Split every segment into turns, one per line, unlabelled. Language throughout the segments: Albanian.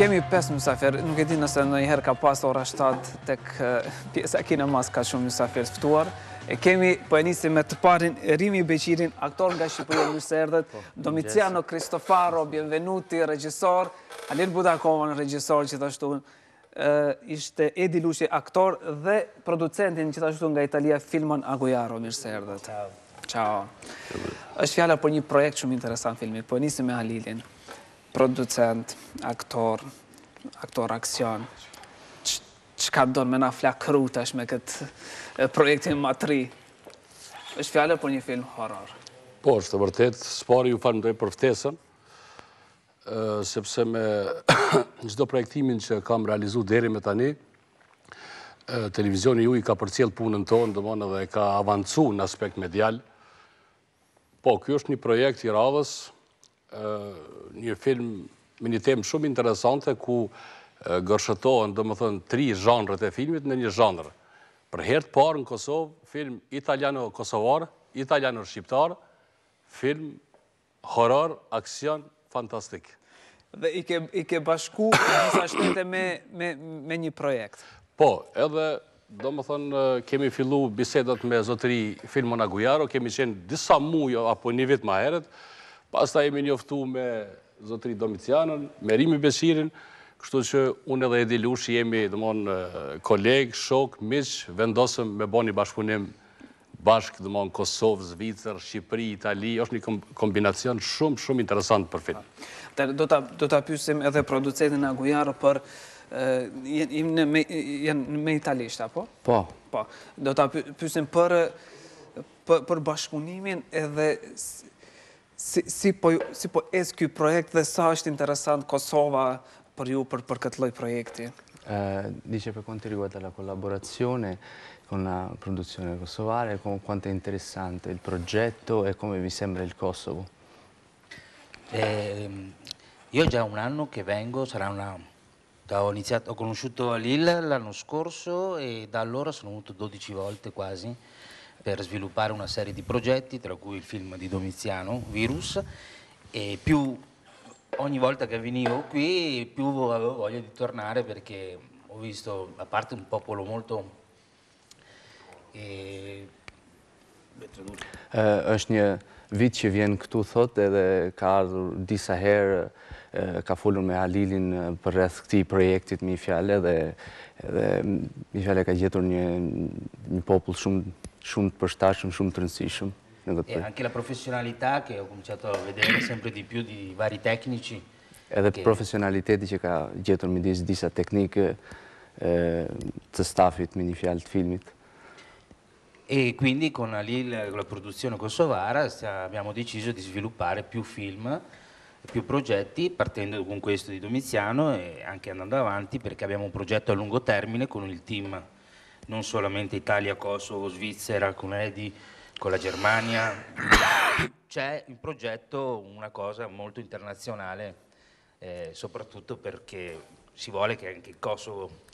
Kemi 5 mësafer, nuk e di nëse në i herë ka pasë ora 7 të pjesë a kina mas ka shumë mësafer sftuar. E kemi pojenisi me të parin Rimi Beqirin, aktor nga Shqipëria Mjusë Erdhët, po, Domiciano Cristofaro, bienvenuti, regjisor, Alir Budakovën, regjisor, gjithashtu, ishte Edi Lushi, aktor dhe producentin, gjithashtu nga Italia, filmën Agujaro, Mjusë Erdhët. Ciao. Ciao. është fjalla për një projekt shumë interesant filmit, pojenisi me Halilin producent, aktor, aktor aksion. Që ka përdojnë me na flak krutash me këtë projektin më atëri? është fjallër për një film
horror? Po, është të vërtet. Së pari ju falem për ftesën, sepse me gjdo projektimin që kam realizu dheri me tani, televizioni ju i ka përcjel punën tonë, dhe mënë dhe ka avancu në aspekt medial. Po, kjo është një projekt i radhës, një film me një temë shumë interesante ku gërshëtohen, dhe më thënë, tri zhanrët e filmit në një zhanër. Për hertë parë në Kosovë, film italiano-kosovarë, italiano-shqiptarë, film horror, aksion, fantastik.
Dhe i ke
bashku njësa shtete me një projekt. Po, edhe, do më thënë, kemi fillu bisedat me zotëri filmon Agujaro, kemi qenë disa mujo apo një vit ma herët, Pasta jemi njoftu me zotri Domicianën, me Rimi Beshirin, kështu që unë edhe Edi Lush jemi, kolegë, shokë, miqë, vendosëm me bo një bashkëpunim bashkë, dëmonë, Kosovë, Zvicër, Shqipëri, Itali, është një kombinacion shumë, shumë interesant për film. Do të
apysim edhe producetin Agujarë për jenë me italisht, apo? Po. po. Do të apysim për bashkëpunimin edhe si, si, po, si po SQ projekt dhe sa është interesant Kosova për ju për, për këtë loj projekti?
Eh, dice per quanto riguarda la collaborazione con la produzione kosovara, quanto è interessante il progetto e come vi sembra il Kosovo? Eh, io già
un anno che vengo, sarà una, ho, iniziato, ho conosciuto Lille l'anno scorso e da allora sono venuto 12 volte quasi per sviluppare una serie di progetti, tra cui il film di Domiziano, Virus, e più ogni volta che venivo qui più avevo voglia di tornare perché ho visto, a parte un popolo molto... E...
Uh, është një vit që vjen këtu thot edhe ka ardhur disa herë uh, ka folur me Halilin eh, për rreth këtij projektit mi fjale dhe edhe mi fjale ka gjetur një një popull shumë shumë të përstashëm, shumë të rëndësishëm. E
anche la professionalità che ho cominciato a vedere sempre di più di vari tecnici. Edhe che...
profesionaliteti që ka gjetur midis disa teknikë e, të stafit me një fjalë të filmit.
E quindi con la con la produzione kosovara, abbiamo deciso di sviluppare più film più progetti, partendo con questo di Domiziano e anche andando avanti perché abbiamo un progetto a lungo termine con il team non solamente Italia, Kosovo, Svizzera, con Edi, con la Germania, c'è in progetto una cosa molto internazionale, eh, soprattutto perché si vuole che anche il Kosovo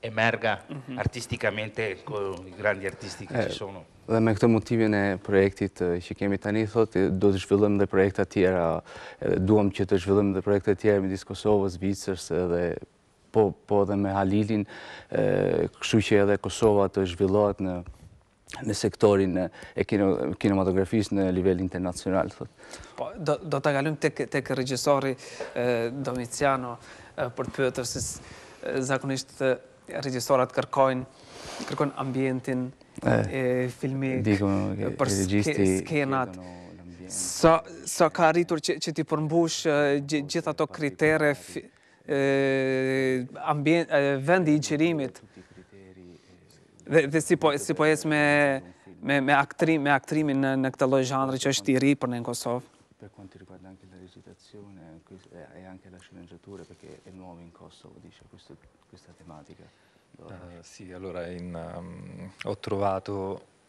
emerga mm-hmm. artisticamente, i grandi artisti që ci eh, sono.
Dhe me këtë motivin e projektit që eh, kemi tani, thot, do të zhvillim dhe projekta tjera, eh, duham që të zhvillim dhe projekta tjera midis Kosovës, Vicërs dhe Po, po edhe me Halilin, këshu që edhe Kosova të zhvillohet në në sektorin e kinematografisë në nivel internacional.
Po, do të galim të kërë regjësori Domiciano për të përë zakonisht regjisorat regjësorat kërkojnë kërkojnë ambientin e filmik për skenat. Sa ka rritur që ti përmbush gjitha to kriterë Eh, eh, vendi i qërimit, dhe po, si po jes me aktrimin në këtë lojë zhandri që është i ri për në në Kosovë.
Per quanto riguarda anche la recitazione e anche la sceneggiatura, perché è nuovo in Kosovo, dice questo, questa tematica. Allora... sì,
allora ho trovato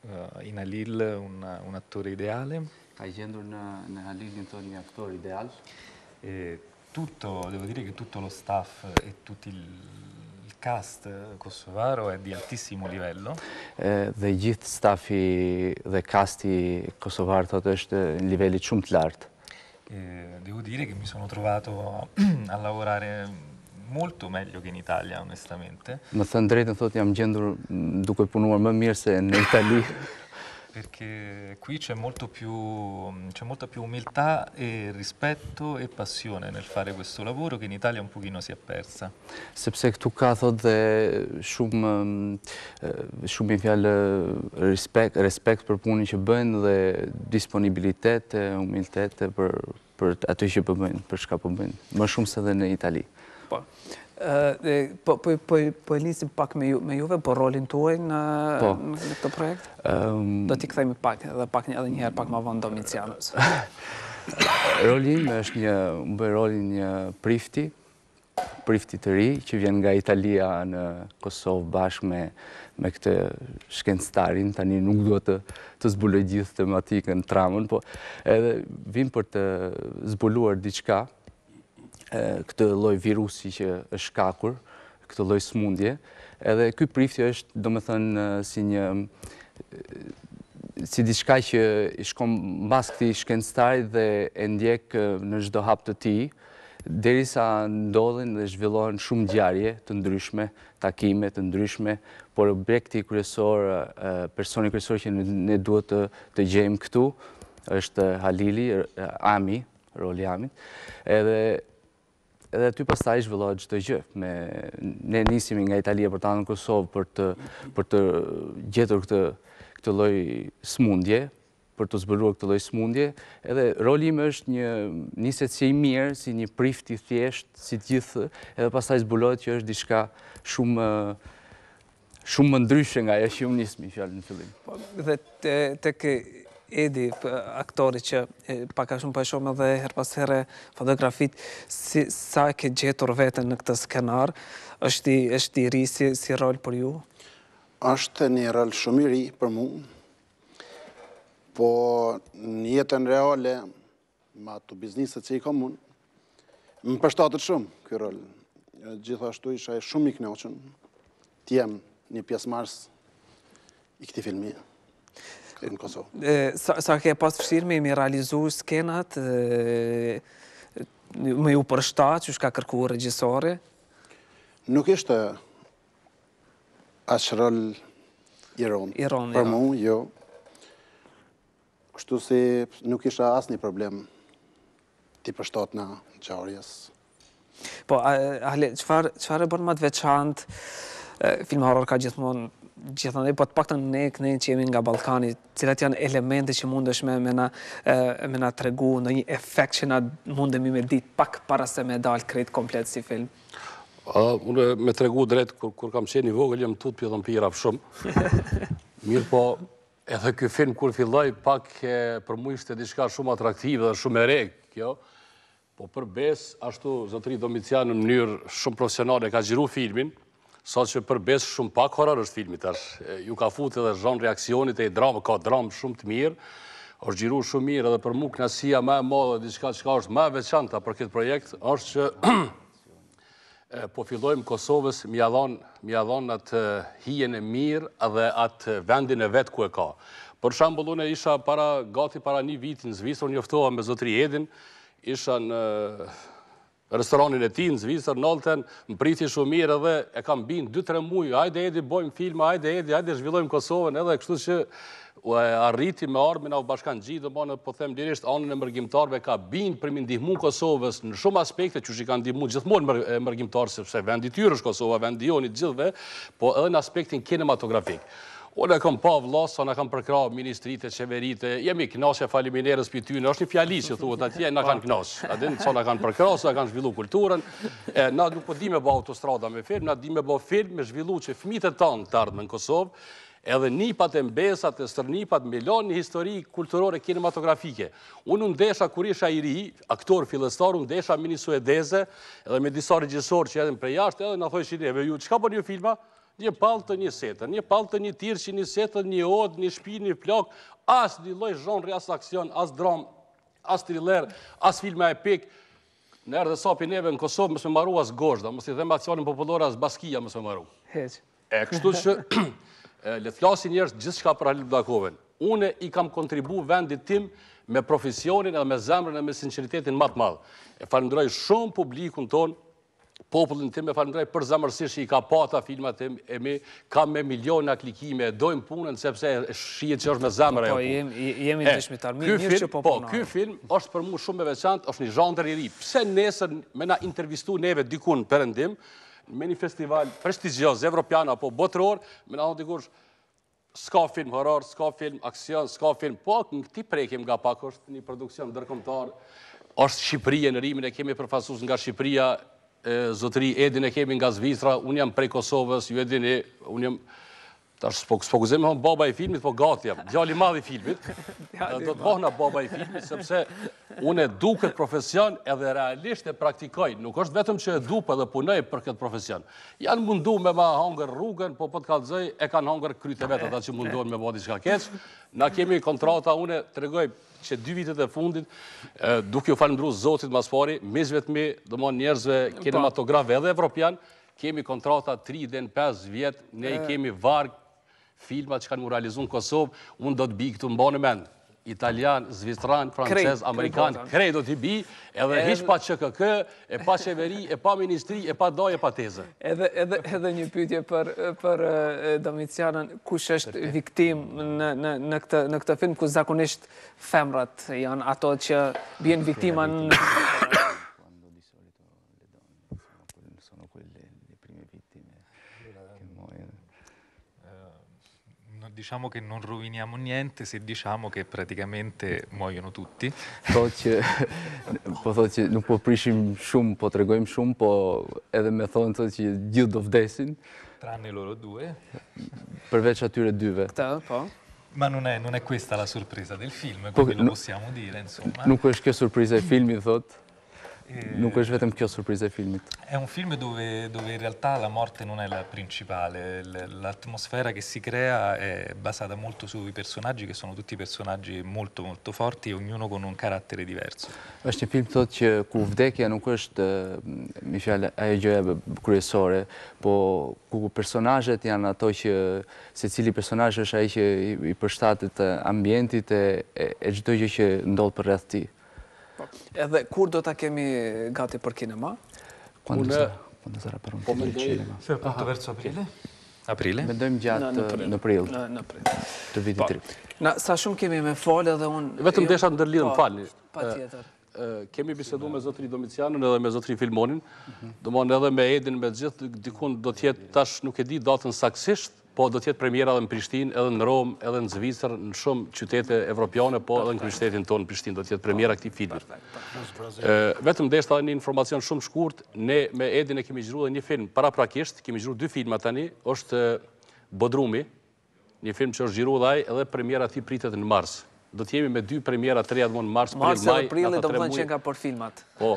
eh, in Alil un, un attore ideale. Hai gendo in Alil intorno un attore ideale? tutto, devo dire che tutto lo staff e tutti il cast kosovaro è di altissimo livello.
Uh, dhe gjithë stafi dhe kasti kosovar të është livelli shumë të lartë.
devo dire che mi sono trovato a lavorare molto meglio che in Italia, onestamente.
Më thënë drejtën, thotë jam gjendur duke punuar më mirë se në Itali.
perché qui c'è, più, c'è molta più umiltà e rispetto e passione nel fare questo lavoro che in Italia un pochino si è persa.
Sepse këtu ka thot dhe shumë ehm, eh, shumë i fjalë respekt respekt për punën që bëjnë dhe disponibilitet e umilitet për për atë që po bëjnë, për çka po bëjnë, më shumë se edhe në Itali.
Po. Po, po, po, po e lisim pak me juve, po rolin të uaj në këto projekt? Do t'i këthejmë pak, dhe pak një edhe njëherë, pak ma vëndë Domitianus.
Rolin me është një, më bëj rolin një prifti, prifti të ri, që vjen nga Italia në Kosovë bashkë me me këtë shkencëtarin, tani nuk duhet të zbuloj gjithë tematikën, tramën, po edhe vim për të zbuluar diqka, këtë loj virusi që është kakur, këtë loj smundje, edhe këtë prifti është, do më thënë, si një si diçka që i shkom mbas këti shkencëtarit dhe e ndjek në gjdo hap të ti, deri sa ndodhin dhe zhvillohen shumë gjarje të ndryshme, takime të ndryshme, por objekti kërësor, personi kërësor që ne duhet të gjejmë këtu, është Halili, Ami, roli Ami, edhe edhe ty përsta i zhvillohet gjithë gjë. Ne nisimi nga Italia për ta në Kosovë për të gjetur këtë loj smundje, për të zbëruar këtë loj smundje, edhe rolim është një niset si i mirë, si një prift i thjeshtë, si gjithë, edhe pas ta i zbëllohet që është diçka shumë shumë më ndryshë nga e shumë nismi, fjallë në fillim. Po,
dhe të kë Edi, aktori që paka shumë pa po shumë edhe her pas fotografit, si sa ke gjetur vetën në këtë skenar, është i ri si rol për ju?
është një rol shumë i ri për mu, po një jetën reale, ma të biznisët që i ka unë, më përshtatët shumë kjo rol. Gjithashtu isha e shumë i knoqën, t'jem një pjesë mars i këti filmi në Kosovë.
Sa ke pas fshirë me me realizu skenat, me ju përshta që ka kërku regjisore?
Nuk ishte ashtë rëllë Iron, për mu, jo. Kështu si nuk isha asë një problem t'i pështot në qarjes.
Po, Halit, qëfar e bërë më të veçantë, film horror ka gjithmonë gjithandaj, po të pak të ne këne që jemi nga Balkani, cilat janë elemente që mund është me na tregu, në një efekt që na mundemi me dit pak para se me dalë
kretë komplet si film? Unë me tregu drejtë, kur kam qenë një vogël, jem tut pjëtë në për shumë. Mirë po, edhe kjo film kur filloj, pak për mu ishte diçka shumë atraktive dhe shumë erek, kjo. Po për besë, ashtu, zotri Domitian në mënyrë shumë profesionale, ka gjiru filmin, sa që përbes shumë pak horror është filmit, ju ka futë edhe zonë reakcionit e i dramë, ka dramë shumë të mirë, është gjiru shumë mirë edhe për mukë nësia me modë dhe diska që ka është me veçanta për këtë projekt, është që po fillojmë Kosovës mjadhon atë hijen e mirë edhe atë vendin e vetë ku e ka. Për shambullune isha gati para një vitin, zvistër njëftoha me Zotri Edin, isha në restoranin e ti në Zvisër, nolëten, më priti shumë mirë edhe e kam binë 2-3 mujë, ajde edhi bojmë filma, ajde edhi, ajde zhvillojmë Kosovën edhe kështu që arriti me armina avë bashkan gjithë dhe bënë, po them lirisht anën e mërgjimtarve ka binë për mi ndihmu Kosovës në shumë aspekte që që i ka ndihmu gjithmonë mërgjimtarë, sepse vendi tyrë është Kosova, vendi jo gjithve, po edhe në aspektin kinematografikë. Unë e kom pa vlasë, sa në kam përkra ministrit e qeverit e... Jemi knasja faliminerës për ty në është një fjali që thuhet atje, në kanë knasë. A sa në kanë përkra, sa në kanë zhvillu kulturën. Në nuk po di me ba autostrada me film, në di me ba film me zhvillu që fmitët tanë të ardhme në Kosovë, edhe nipat e mbesat e sërnipat, milon një histori kulturore kinematografike. Unë unë desha kur isha i ri, aktor filestar, unë desha mini suedeze, edhe me disa regjisor që jetën prej ashtë, edhe në thoi që ju, që ka për po një filma? një palë të një setë, një palë të një tirë që një setë, një odë, një shpi, një plokë, asë një lojë zhonëri, asë aksion, asë dramë, asë thriller, asë filme e pikë, në erë dhe sa për neve në Kosovë, mësë me maru asë gozhda, mësë i dhe më aksionin popullore asë baskia, mësë me maru. Heqë. E kështu që, le të flasi njërës gjithë shka për Halil Blakoven, une i kam kontribu vendit tim me profesionin edhe me zemrën e me sinceritetin matë madhë. E falëndroj shumë publikun tonë popullin tim e falimdraj për zamërsisht që i ka pata filmat e mi, kam me miliona klikime, dojmë punën, sepse shqiet që është me zamëra e po, punë. Jemi dëshmitar, mirë që po, po punë. Ky film është për mu shumë me veçant, është një zhander i ri. Pse nesër me na intervistu neve dikun endim me një festival prestigios, evropian apo botëror, me na thonë dikur, s'ka film horror, s'ka film aksion, s'ka film, po në këti prekim nga pak, është një produksion dërkomtar, është Shqipërije në rimin e kemi përfasus nga Shqipëria, zotëri, edin e kemi nga Zvitra, unë jam prej Kosovës, ju edin e, unë jam... Tash s'po kuzim hon baba i filmit, po gati jam, gjali madhi filmit, do të bohna baba i filmit, sepse une du këtë profesion edhe realisht e praktikoj, nuk është vetëm që e du për po dhe punoj për këtë profesion. Janë mundu me ma hangër rrugën, po për po të kalëzëj e kanë hangër kryte vetë ata që munduon me bodi shka keq. Na kemi kontrata, une të regoj që dy vitet e fundit, duke u falë zotit maspari, mizve të mi, do mon njerëzve, po. kinematograve edhe evropian, kemi kontrata 3 dhe në 5 vjetë, ne i kemi varkë filmat që kanë mu realizu në Kosovë, unë do të bi këtu në mendë. Italian, Zvitran, Frances, Amerikan, krej do t'i bi, edhe hish pa QKK, e pa Qeveri, e pa Ministri, e pa Doj, e pa Teze.
Edhe një pytje për Domitianën, kush është viktim në këtë film, ku zakonisht femrat janë ato që bjenë viktima në
diciamo che non roviniamo niente se diciamo che praticamente muoiono tutti.
Po që po thotë që nuk po prishim shumë, po tregojmë shumë, po edhe me thonë thotë që gjithë do vdesin.
Tranne loro due.
Përveç atyre dyve.
Këtë, po. Ma non è, non è questa la sorpresa del film, quindi po, lo possiamo dire, insomma. Nuk është kjo sorpresa e filmit,
thotë. Eh, Dunque ripetem che ho sorprese film.
È un film dove, dove, in realtà la morte non è la principale, l'atmosfera che si crea è basata molto sui personaggi che sono tutti personaggi molto molto forti, ognuno con un carattere diverso.
Questo film è eh, un film vdekja nuk është mm, mi fjalë ajo gjëja kryesore, po ku personazhet janë i personaggi, secili personazh është ai që i përshtatet eh, ambientit e çdo gjë që ndodh përreth tij.
Edhe kur do të kemi gati për kinema?
Kënë
zara për unë po po të vërë qilë?
Se për të vërë që aprile? Aprile? Me dojmë gjatë në prill. Në
prill. Të vidit po. tri. Na, sa shumë kemi me falë edhe unë... Vetëm desha të ndërlidhë në falë. Pa tjetër. Kemi bisedu me Zotri Domicianën edhe me Zotri Filmonin, do më në edhe me Edin, me gjithë, dikun do tjetë tash nuk e di datën saksisht, po do tjetë premjera dhe në Prishtin, edhe në Rom, edhe në Zvicër, në shumë qytete evropiane, po edhe në kryshtetin tonë në Prishtin, do tjetë premjera këti filmit. Vetëm deshtë edhe një informacion shumë shkurt, ne me Edin e kemi gjithru dhe një film para prakisht, kemi gjithru dy filma tani, është Bodrumi, një film që është gjithru dhe ajë, edhe premjera ti pritet në Mars. Do t'jemi me dy premjera, treja dhe mund në Mars, Mars e aprilit, do më thënë që ka për filmat. Po.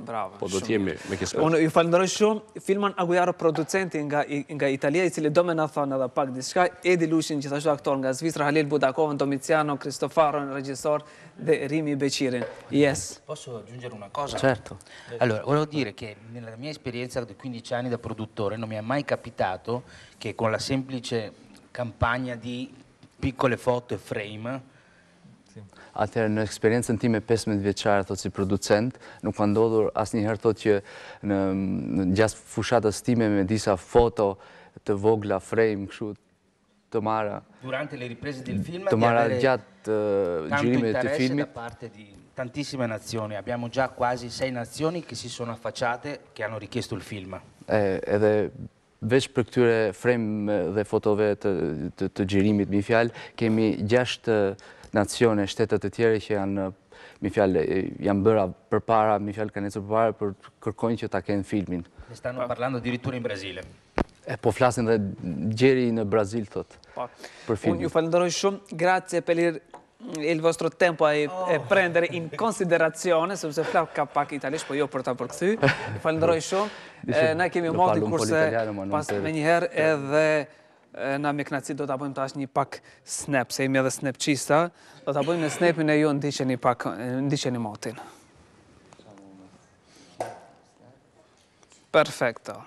Bravo. Podotjemi me kisë. Unë ju
falenderoj shumë. Filman Aguiaro producenti nga nga Italia i cili do më na thon edhe pak diçka. Edi Lushin gjithashtu aktor nga Zvicra, Halil Budakovën, Domiziano Cristofaron, regjisor dhe Rimi Becirin. Yes.
Posso aggiungere una cosa? Certo. Eh, allora, volevo dire che nella mia esperienza di 15 anni da produttore non mi è mai capitato che con la semplice campagna di piccole foto e frame
Atëherë në eksperiencën ti me 15 vjeqarë, thot si producent, nuk ka ndodhur asë njëherë thot që në gjast fushatës time me disa foto të vogla, frame, këshu, të marra...
Durante le riprese del film, të marra gjatë
gjyrimet të filmit... Tanto interese da
parte di tantissime nazioni, abbiamo già quasi 6 nazioni che si sono affacciate, che hanno richiesto il film.
Edhe veç për këtyre frame dhe fotove të gjyrimit, mi fjalë, kemi gjashtë nacione, shtetet të tjere që janë mi fjallë, janë bëra për para, mi fjallë kanë nëzër për para, për kërkojnë që ta kënë filmin.
Në stanë në parlando diritur në Brazile.
E po flasin dhe gjeri në Brazil, thot, po. për filmin. Unë ju
falendoroj shumë, grazie për lirë il vostro tempo e oh. prendere in considerazione, se vëse flakë ka pak italisht, po jo për ta për këthy, falendoroj shumë, na kemi u modi kurse pas me njëherë edhe... Na me knaci do të bëjmë të ashtë një pak snap, se imi edhe snap qista, do të bëjmë në snapin e ju ndiqeni një pak, ndiqeni një motin. Perfekto.